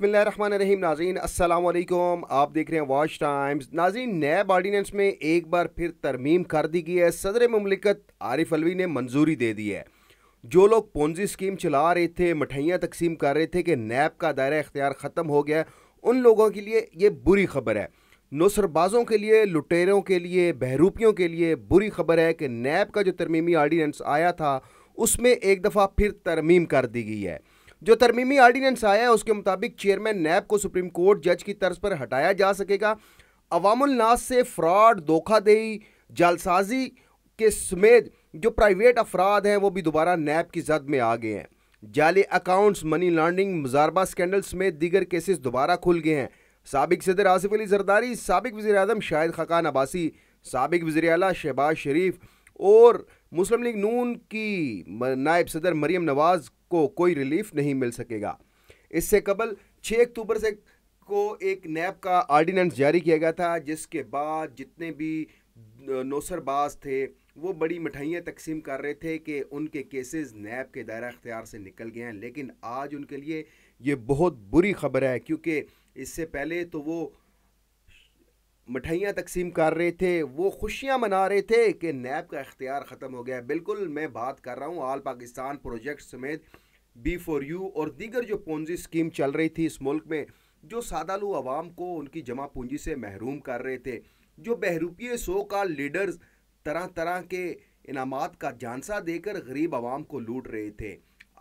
बसमिल नाजीन असल आप देख रहे हैं वॉच टाइम्स नाजीन नैब आर्डीनेंस में एक बार फिर तरमीम कर दी गई है सदर ममलिकत आरिफ अलवी ने मंजूरी दे दी है जो लोग पोंजी स्कीम चला रहे थे मठियाँ तकसीम कर रहे थे कि नैब का दायरा इख्तियार ख़त्म हो गया उन लोगों के लिए ये बुरी खबर है नौसरबाजों के लिए लुटेरों के लिए बहरूपियों के लिए बुरी खबर है कि नैब का जो तरमीमी आर्डीनेंस आया था उसमें एक दफ़ा फिर तरमीम कर दी गई है जो तरमीमी आर्डीनेंस आया है उसके मुताबिक चेयरमैन नैब को सुप्रीम कोर्ट जज की तर्ज पर हटाया जा सकेगा अवामुलनास से फ्रॉड धोखादही जालसाजी के समेत जो प्राइवेट अफराद हैं वो भी दोबारा नैब की जद में आ गए हैं जाली अकाउंट्स मनी लॉन्ड्रिंग मुजारबा स्कैंडल समेत दीगर केसेस दोबारा खुल गए हैं सबक सदर आसिफ अली जरदारी सबक वजी अजम शाहिद खकान अब्बासी सबक वजी अला शहबाज शरीफ और मुस्लिम लीग नून की नायब सदर मरीम नवाज़ को कोई रिलीफ नहीं मिल सकेगा इससे कबल 6 अक्टूबर से को एक नैब का आर्डिनेंस जारी किया गया था जिसके बाद जितने भी नौसरबाज थे वो बड़ी मिठाइयाँ तकसीम कर रहे थे कि उनके केसेस नैब के दायरा अख्तियार से निकल गए हैं लेकिन आज उनके लिए ये बहुत बुरी खबर है क्योंकि इससे पहले तो वो मिठाइयाँ तकसीम कर रहे थे वो खुशियाँ मना रहे थे कि नैब का इख्तियार ख़त्म हो गया है बिल्कुल मैं बात कर रहा हूँ आल पाकिस्तान प्रोजेक्ट समेत बी फॉर यू और दीगर जो पूंजी स्कीम चल रही थी इस मुल्क में जो सादालु आवाम को उनकी जमा पूंजी से महरूम कर रहे थे जो बहरूपी सो का लीडर्स तरह तरह के इनाम का जानसा देकर गरीब आवाम को लूट रहे थे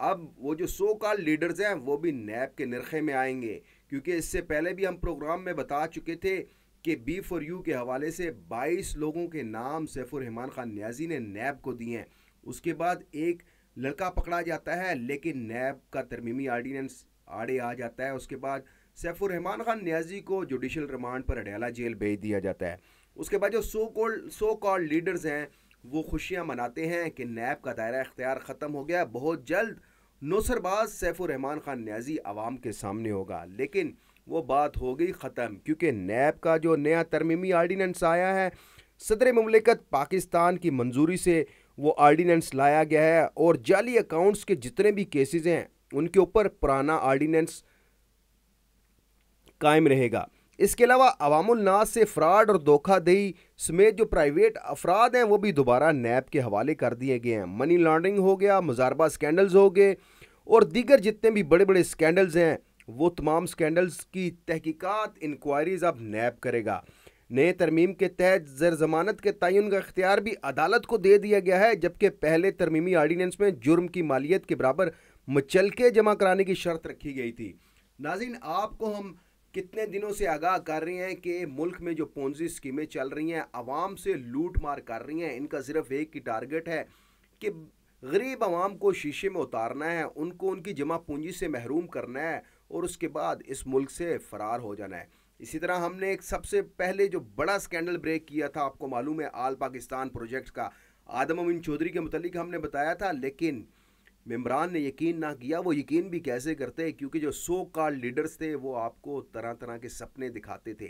अब वो जो सो का लीडर्स हैं वो भी नैब के नरखे में आएंगे क्योंकि इससे पहले भी हम प्रोग्राम में बता चुके थे कि बी फॉर यू के हवाले से 22 लोगों के नाम सैफुररहमान रहमान खान न्याजी ने नैब को दिए हैं उसके बाद एक लड़का पकड़ा जाता है लेकिन नैब का तरमीमी आर्डीनेंस आड़े आ जाता है उसके बाद सैफुररहमान रहमान खान न्याजी को जुडिशल रिमांड पर अडयाला जेल भेज दिया जाता है उसके बाद जो so called so called leaders हैं वो खुशियाँ मनाते हैं कि नैब का दायरा इख्तियार ख़त्म हो गया बहुत जल्द नौसरबाज सैफुर रहमान खान न्याजी आवाम के सामने होगा लेकिन वो बात हो गई ख़त्म क्योंकि नैब का जो नया तरमीमी आर्डीनेंस आया है सदर ममलिकत पाकिस्तान की मंजूरी से वो आर्डीनेंस लाया गया है और जाली अकाउंट्स के जितने भी केसेस हैं उनके ऊपर पुराना आर्डीनेंस कायम रहेगा इसके अलावा अवामनाज से फ्रॉड और धोखाधही समेत जो प्राइवेट अफराद हैं वो भी दोबारा नैब के हवाले कर दिए गए हैं मनी लॉन्ड्रिंग हो गया मुजारबा स्कैंडल्स हो गए और दीगर जितने भी बड़े बड़े स्कैंडल्स हैं वो तमाम स्कैंडल्स की तहकीकत इंक्वायरीज अब नैब करेगा नए तरमीम के तहत जर जमानत के तयन का अख्तियार भी अदालत को दे दिया गया है जबकि पहले तरमीमी आर्डीनेंस में जुर्म की मालियत के बराबर मचलके जमा कराने की शर्त रखी गई थी नाजिन आपको हम कितने दिनों से आगाह कर रहे हैं कि मुल्क में जो पोंजी स्कीमें चल रही हैं आवाम से लूट मार कर रही हैं इनका सिर्फ एक ही टारगेट है कि गरीब आवाम को शीशे में उतारना है उनको उनकी जमा पूंजी से महरूम करना है और उसके बाद इस मुल्क से फ़रार हो जाना है इसी तरह हमने एक सबसे पहले जो बड़ा स्कैंडल ब्रेक किया था आपको मालूम है आल पाकिस्तान प्रोजेक्ट का आदम अमीन चौधरी के मतलब हमने बताया था लेकिन ममरान ने यकीन ना किया वो यकीन भी कैसे करते क्योंकि जो सो कार्ड लीडर्स थे वो आपको तरह तरह के सपने दिखाते थे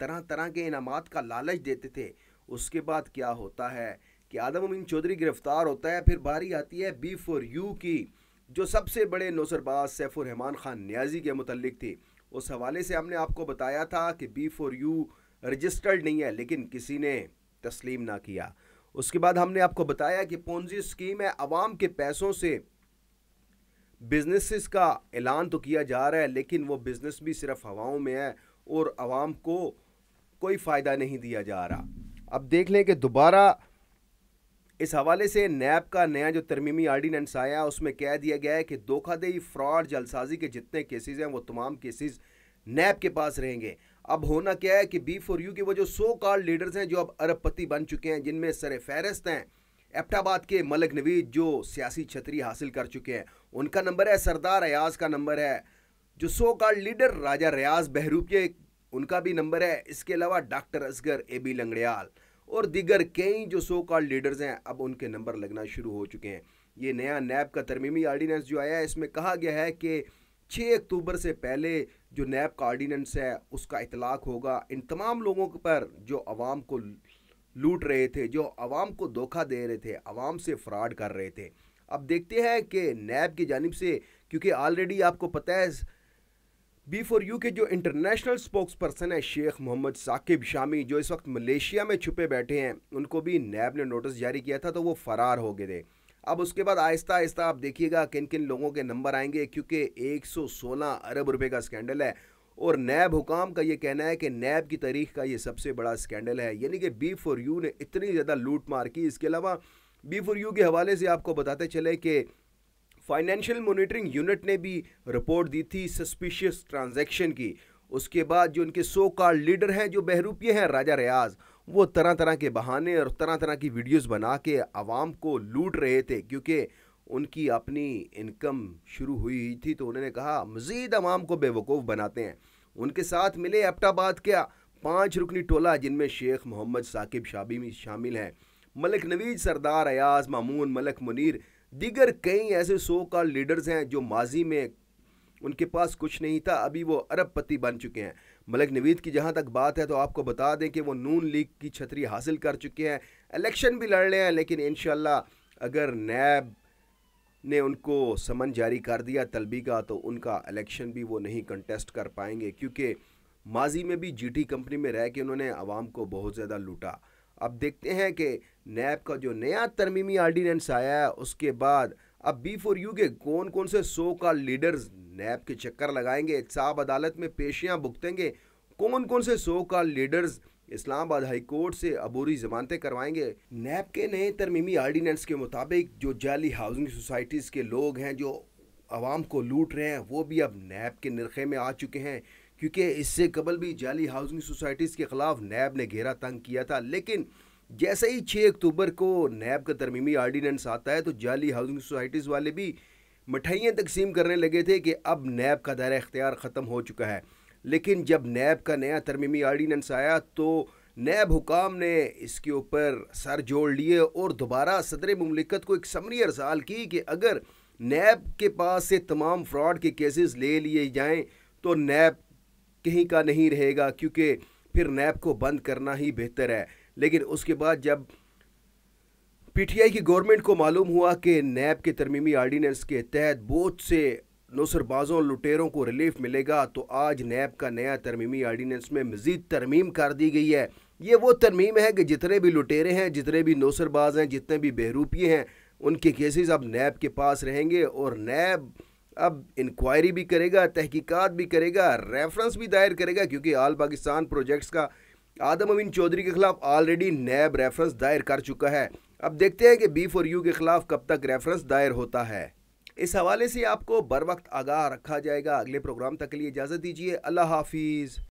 तरह तरह के इनाम का लालच देते थे उसके बाद क्या होता है कि आदम अमीन चौधरी गिरफ्तार होता है फिर बारी आती है बी फॉर यू की जो सबसे बड़े नौसरबाज सैफुररहमान ख़ान न्याजी के मतलब थे उस हवाले से हमने आपको बताया था कि बी फोर यू रजिस्टर्ड नहीं है लेकिन किसी ने तस्लीम ना किया उसके बाद हमने आपको बताया कि पोन्जी स्कीम है आवाम के पैसों से बिजनेसिस का ऐलान तो किया जा रहा है लेकिन वो बिज़नेस भी सिर्फ हवाओं में है और आवाम को कोई फ़ायदा नहीं दिया जा रहा अब देख लें कि दोबारा इस हवाले से नैब का नया जो तरमीमी आर्डीनेंस आया उसमें कह दिया गया है कि धोखादही फ्रॉड जलसाजी के जितने केसेस हैं वो तमाम केसेस नैब के पास रहेंगे अब होना क्या है कि बी फॉर यू के वो जो सो कार्ड लीडर्स हैं जो अब अरबपति बन चुके हैं जिनमें सर फहरस्त हैं एपटाबाद के मलक नवीद जो सियासी छतरी हासिल कर चुके हैं उनका नंबर है सरदार अयाज का नंबर है जो सो कार्ड लीडर राजा रियाज बहरूपिया उनका भी नंबर है इसके अलावा doctor Asghar A B Langrial और दिगर कई जो सो कॉल लीडर्स हैं अब उनके नंबर लगना शुरू हो चुके हैं ये नया नैब का तरमीमी आर्डीनेंस जो आया है इसमें कहा गया है कि छः अक्टूबर से पहले जो नैब का आर्डीनेंस है उसका इतलाक होगा इन तमाम लोगों पर जो आवाम को लूट रहे थे जो आवाम को धोखा दे रहे थे आवाम से फ्रॉड कर रहे थे अब देखते हैं कि नैब की जानब से क्योंकि ऑलरेडी आपको पता है बी फॉर यू के जो इंटरनेशनल स्पोक्स पर्सन है शेख मोहम्मद साकिब शामी जो इस वक्त मलेशिया में छुपे बैठे हैं उनको भी नैब ने नोटिस जारी किया था तो वो फ़रार हो गए थे अब उसके बाद आहिस्ता आहिस्ता आप देखिएगा किन किन लोगों के नंबर आएंगे क्योंकि 116 अरब रुपए का स्कैंडल है और नैब हुकाम का ये कहना है कि नैब की तारीख का ये सबसे बड़ा स्कैंडल है यानी कि बी फॉर यू ने इतनी ज़्यादा लूट मार की इसके अलावा बी फॉर यू के हवाले से आपको बताते चले कि फाइनेंशियल मॉनिटरिंग यूनिट ने भी रिपोर्ट दी थी सस्पिशियस ट्रांजैक्शन की उसके बाद जो उनके सो कार लीडर हैं जो बहरूपिए हैं राजा रियाज वो तरह तरह के बहाने और तरह तरह की वीडियोस बना के आवाम को लूट रहे थे क्योंकि उनकी अपनी इनकम शुरू हुई थी तो उन्होंने कहा मज़ीद आवाम को बेवकूफ़ बनाते हैं उनके साथ मिले एपटाबाद क्या पाँच रुकनी टोला जिनमें शेख मोहम्मद साकिब शाबी शामिल हैं मलिक नवीद सरदार अयाज मामून मलिक मुनीर दीगर कई ऐसे सो का लीडर्स हैं जो माजी में उनके पास कुछ नहीं था अभी वो अरबपति बन चुके हैं मलिक नवीद की जहाँ तक बात है तो आपको बता दें कि वो नून लीग की छतरी हासिल कर चुके हैं इलेक्शन भी लड़ रहे हैं लेकिन इन अगर नैब ने उनको समन जारी कर दिया तलबी का तो उनका इलेक्शन भी वो नहीं कंटेस्ट कर पाएंगे क्योंकि माजी में भी जीटी कंपनी में रह के उन्होंने आवाम को बहुत ज़्यादा लूटा अब देखते हैं कि नैब का जो नया तरमीमी आर्डीनेंस आया है उसके बाद अब बी फॉर यू के कौन कौन से सो का लीडर्स नैब के चक्कर लगाएंगे साहब अदालत में पेशियाँ भुगतेंगे कौन कौन से सो का लीडर्स इस्लामाबाद हाई कोर्ट से अबूरी जमानतें करवाएंगे नैब के नए तरमीमी आर्डीनेंस के मुताबिक जो जाली हाउसिंग सोसाइटीज़ के लोग हैं जो आवाम को लूट रहे हैं वो भी अब नैब के नरखे में आ चुके हैं क्योंकि इससे कबल भी जाली हाउसिंग सोसाइटीज़ के ख़िलाफ़ नैब ने घेरा तंग किया था लेकिन जैसे ही छः अक्टूबर को नैब का तरमीमी आर्डीनेंस आता है तो जाली हाउसिंग सोसाइटीज़ वाले भी मिठाइयाँ तकसीम करने लगे थे कि अब नैब का दायरा इख्तियार ख़त्म हो चुका है लेकिन जब नैब का नया तरमीमी आर्डीनेंस आया तो नैब हुकाम ने इसके ऊपर सर जोड़ लिए और दोबारा सदर ममलिकत को एक समरी अरसाल की कि अगर नैब के पास से तमाम फ्रॉड के केसेस ले लिए जाएं तो नैब कहीं का नहीं रहेगा क्योंकि फिर नैब को बंद करना ही बेहतर है लेकिन उसके बाद जब पीटीआई की गवर्नमेंट को मालूम हुआ कि नैब के तरमीमी आर्डीनेंस के तहत बहुत से नौसरबाजों लुटेरों को रिलीफ मिलेगा तो आज नैब का नया तरमीमी आर्डीनेंस में मज़ीद तरमीम कर दी गई है ये वो तरमीम है कि जितने भी लुटेरे हैं जितने भी नौसरबाज हैं जितने भी बहरूपी हैं उनके केसेस अब नैब के पास रहेंगे और नैब अब इंक्वायरी भी करेगा तहकीकात भी करेगा रेफरेंस भी दायर करेगा क्योंकि आल पाकिस्तान प्रोजेक्ट्स का आदम अमीन चौधरी के खिलाफ ऑलरेडी नैब रेफरेंस दायर कर चुका है अब देखते हैं कि बी फॉर यू के खिलाफ कब तक रेफरेंस दायर होता है इस हवाले से आपको बर वक्त आगाह रखा जाएगा अगले प्रोग्राम तक के लिए इजाज़त दीजिए अल्लाह हाफिज़